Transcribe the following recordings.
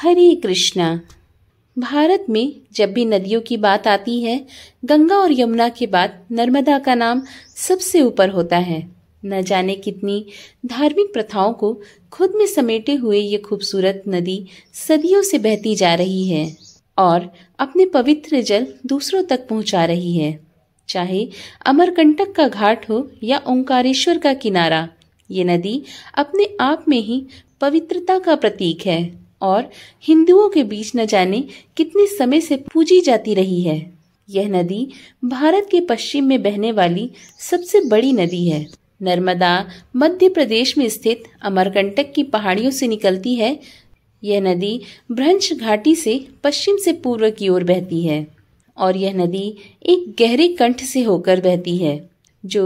हरे कृष्णा भारत में जब भी नदियों की बात आती है गंगा और यमुना के बाद नर्मदा का नाम सबसे ऊपर होता है न जाने कितनी धार्मिक प्रथाओं को खुद में समेटे हुए ये खूबसूरत नदी सदियों से बहती जा रही है और अपने पवित्र जल दूसरों तक पहुंचा रही है चाहे अमरकंटक का घाट हो या ओंकारेश्वर का किनारा ये नदी अपने आप में ही पवित्रता का प्रतीक है और हिंदुओं के बीच न जाने कितने समय से पूजी जाती रही है यह नदी भारत के पश्चिम में बहने वाली सबसे बड़ी नदी है नर्मदा मध्य प्रदेश में स्थित अमरकंटक की पहाड़ियों से निकलती है यह नदी भ्रंश घाटी से पश्चिम से पूर्व की ओर बहती है और यह नदी एक गहरे कंठ से होकर बहती है जो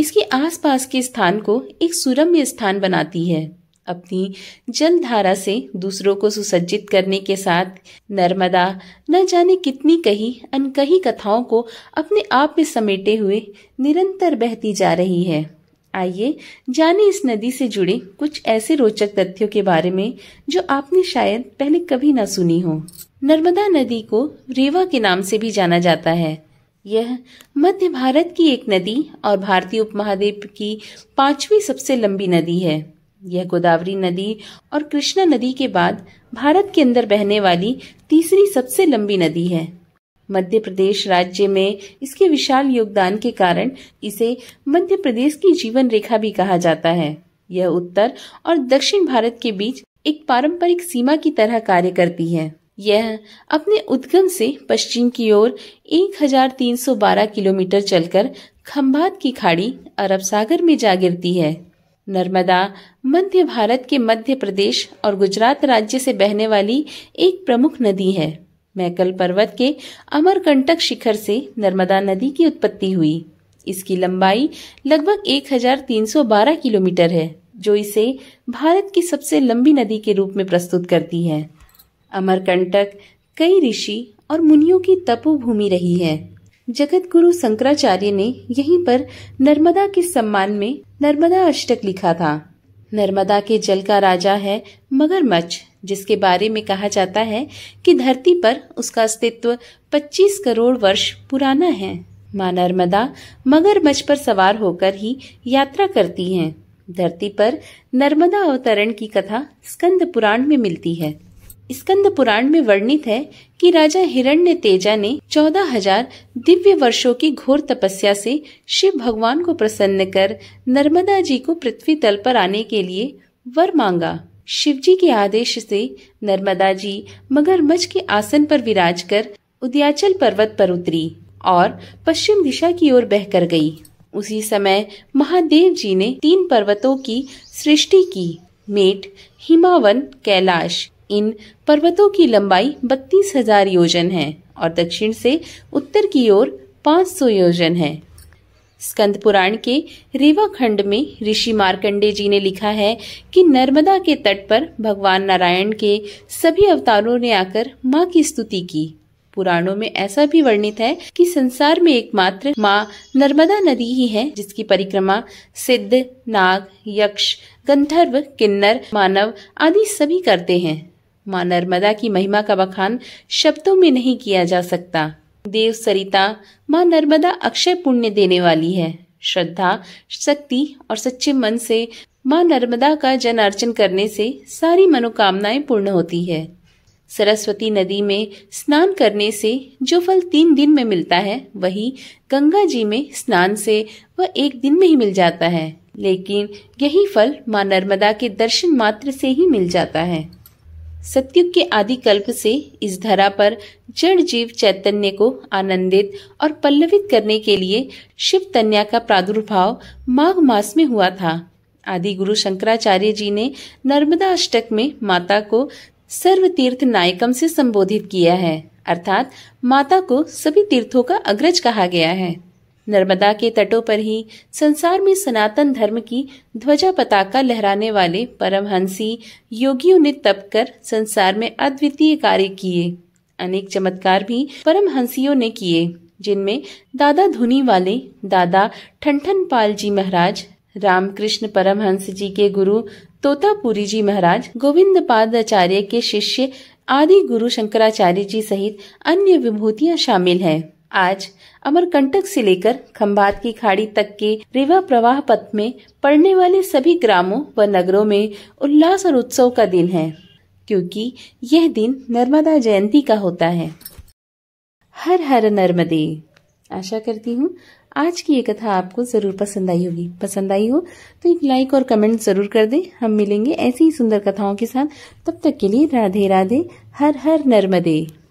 इसके आसपास के स्थान को एक सुरम्य स्थान बनाती है अपनी जलधारा से दूसरों को सुसज्जित करने के साथ नर्मदा न जाने कितनी कही अनकही कथाओं को अपने आप में समेटे हुए निरंतर बहती जा रही है आइए जाने इस नदी से जुड़े कुछ ऐसे रोचक तथ्यों के बारे में जो आपने शायद पहले कभी ना सुनी हो नर्मदा नदी को रेवा के नाम से भी जाना जाता है यह मध्य भारत की एक नदी और भारतीय उपमहाद्वीप की पांचवी सबसे लंबी नदी है यह गोदावरी नदी और कृष्णा नदी के बाद भारत के अंदर बहने वाली तीसरी सबसे लंबी नदी है मध्य प्रदेश राज्य में इसके विशाल योगदान के कारण इसे मध्य प्रदेश की जीवन रेखा भी कहा जाता है यह उत्तर और दक्षिण भारत के बीच एक पारंपरिक सीमा की तरह कार्य करती है यह अपने उद्गम से पश्चिम की ओर 1312 किलोमीटर चलकर खम्भात की खाड़ी अरब सागर में जा गिरती है नर्मदा मध्य भारत के मध्य प्रदेश और गुजरात राज्य से बहने वाली एक प्रमुख नदी है मैकल पर्वत के अमरकंटक शिखर से नर्मदा नदी की उत्पत्ति हुई इसकी लंबाई लगभग 1312 किलोमीटर है जो इसे भारत की सबसे लंबी नदी के रूप में प्रस्तुत करती है अमरकंटक कई ऋषि और मुनियों की तपोभूमि रही है जगत गुरु शंकराचार्य ने यहीं पर नर्मदा के सम्मान में नर्मदा अष्टक लिखा था नर्मदा के जल का राजा है मगरमच्छ जिसके बारे में कहा जाता है कि धरती पर उसका अस्तित्व 25 करोड़ वर्ष पुराना है माँ नर्मदा मगरमच्छ पर सवार होकर ही यात्रा करती हैं। धरती पर नर्मदा अवतरण की कथा स्कंद पुराण में मिलती है स्कंद पुराण में वर्णित है कि राजा हिरण्य तेजा ने चौदह हजार दिव्य वर्षों की घोर तपस्या से शिव भगवान को प्रसन्न कर नर्मदा जी को पृथ्वी तल पर आने के लिए वर मांगा शिव जी के आदेश से नर्मदा जी मगरमच्छ के आसन पर विराज कर उद्याचल पर्वत पर उतरी और पश्चिम दिशा की ओर बहकर गयी उसी समय महादेव जी ने तीन पर्वतों की सृष्टि की मेट हिमावन कैलाश इन पर्वतों की लंबाई बत्तीस हजार योजन है और दक्षिण से उत्तर की ओर 500 योजन है स्कंद पुराण के रेवा खंड में ऋषि मार्कंडे जी ने लिखा है कि नर्मदा के तट पर भगवान नारायण के सभी अवतारों ने आकर माँ की स्तुति की पुराणों में ऐसा भी वर्णित है कि संसार में एकमात्र माँ नर्मदा नदी ही है जिसकी परिक्रमा सिद्ध नाग यक्ष गंधर्व किन्नर मानव आदि सभी करते हैं माँ नर्मदा की महिमा का बखान शब्दों में नहीं किया जा सकता देव सरिता माँ नर्मदा अक्षय पुण्य देने वाली है श्रद्धा शक्ति और सच्चे मन से माँ नर्मदा का जन अर्चन करने से सारी मनोकामनाएं पूर्ण होती है सरस्वती नदी में स्नान करने से जो फल तीन दिन में मिलता है वही गंगा जी में स्नान से वह एक दिन में ही मिल जाता है लेकिन यही फल माँ नर्मदा के दर्शन मात्र से ही मिल जाता है सत्युग के आदि कल्प से इस धरा पर जड़ जीव चैतन्य को आनंदित और पल्लवित करने के लिए शिव कन्या का प्रादुर्भाव माघ मास में हुआ था आदि गुरु शंकराचार्य जी ने नर्मदा अष्टक में माता को सर्व तीर्थ नायकम से संबोधित किया है अर्थात माता को सभी तीर्थों का अग्रज कहा गया है नर्मदा के तटों पर ही संसार में सनातन धर्म की ध्वजा पताका लहराने वाले परमहंसी योगियों ने तप कर संसार में अद्वितीय कार्य किए अनेक चमत्कार भी परमहंसियों ने किए जिनमें दादा धुनी वाले दादा ठनठन पाल जी महाराज रामकृष्ण परमहंस जी के गुरु तोतापुरी जी महाराज गोविंद पादाचार्य के शिष्य आदि गुरु शंकराचार्य जी सहित अन्य विभूतियां शामिल हैं आज अमरकंटक से लेकर खम्बात की खाड़ी तक के रेवा प्रवाह पथ में पड़ने वाले सभी ग्रामों व नगरों में उल्लास और उत्सव का दिन है क्योंकि यह दिन नर्मदा जयंती का होता है हर हर नर्मदे आशा करती हूँ आज की ये कथा आपको ज़रूर पसंद आई होगी पसंद आई हो तो एक लाइक और कमेंट ज़रूर कर दें हम मिलेंगे ऐसी ही सुंदर कथाओं के साथ तब तक के लिए राधे राधे हर हर नर्मदे